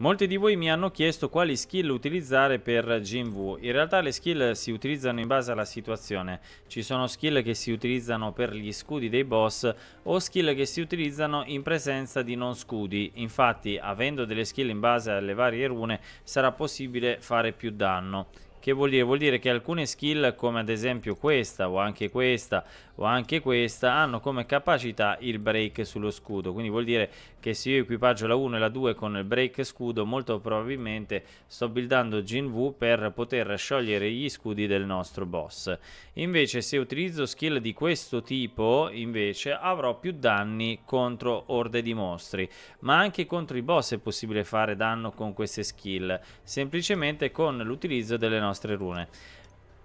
Molti di voi mi hanno chiesto quali skill utilizzare per GMV. In realtà le skill si utilizzano in base alla situazione. Ci sono skill che si utilizzano per gli scudi dei boss o skill che si utilizzano in presenza di non scudi. Infatti, avendo delle skill in base alle varie rune, sarà possibile fare più danno. Che vuol dire? Vuol dire che alcune skill come ad esempio questa o anche questa o anche questa hanno come capacità il break sullo scudo. Quindi vuol dire che se io equipaggio la 1 e la 2 con il break scudo molto probabilmente sto buildando Jin Jinvu per poter sciogliere gli scudi del nostro boss. Invece se utilizzo skill di questo tipo invece avrò più danni contro orde di mostri. Ma anche contro i boss è possibile fare danno con queste skill. Semplicemente con l'utilizzo delle nostre nostre rune.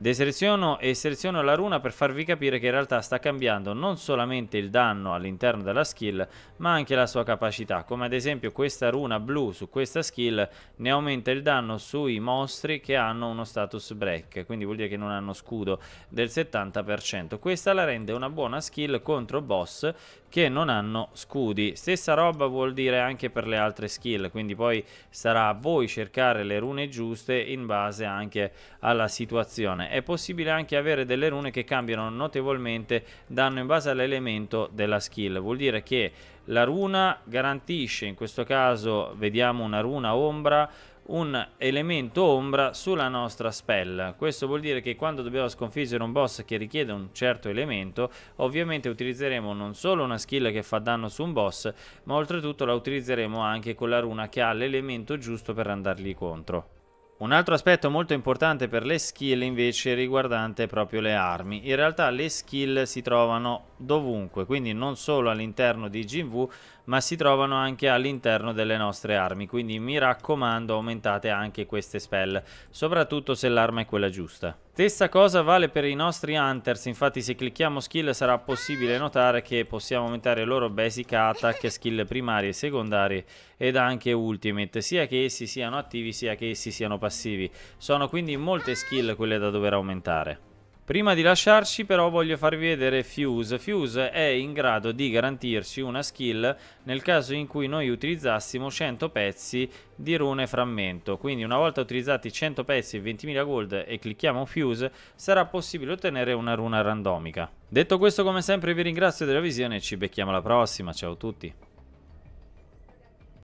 Deseleziono e seleziono la runa per farvi capire che in realtà sta cambiando non solamente il danno all'interno della skill, ma anche la sua capacità, come ad esempio questa runa blu su questa skill ne aumenta il danno sui mostri che hanno uno status break, quindi vuol dire che non hanno scudo del 70%. Questa la rende una buona skill contro boss che non hanno scudi. Stessa roba vuol dire anche per le altre skill, quindi poi sarà a voi cercare le rune giuste in base anche alla situazione. È possibile anche avere delle rune che cambiano notevolmente danno in base all'elemento della skill, vuol dire che la runa garantisce, in questo caso vediamo una runa ombra, un elemento ombra sulla nostra spell. Questo vuol dire che quando dobbiamo sconfiggere un boss che richiede un certo elemento, ovviamente utilizzeremo non solo una skill che fa danno su un boss, ma oltretutto la utilizzeremo anche con la runa che ha l'elemento giusto per andargli contro. Un altro aspetto molto importante per le skill invece riguardante proprio le armi. In realtà le skill si trovano dovunque, quindi non solo all'interno di GV, ma si trovano anche all'interno delle nostre armi. Quindi mi raccomando aumentate anche queste spell, soprattutto se l'arma è quella giusta. Stessa cosa vale per i nostri Hunters, infatti se clicchiamo skill sarà possibile notare che possiamo aumentare il loro basic attack, skill primarie, secondarie ed anche ultimate, sia che essi siano attivi sia che essi siano passivi. Sono quindi molte skill quelle da dover aumentare. Prima di lasciarci però voglio farvi vedere Fuse. Fuse è in grado di garantirci una skill nel caso in cui noi utilizzassimo 100 pezzi di rune frammento. Quindi una volta utilizzati 100 pezzi e 20.000 gold e clicchiamo Fuse sarà possibile ottenere una runa randomica. Detto questo come sempre vi ringrazio della visione e ci becchiamo alla prossima. Ciao a tutti.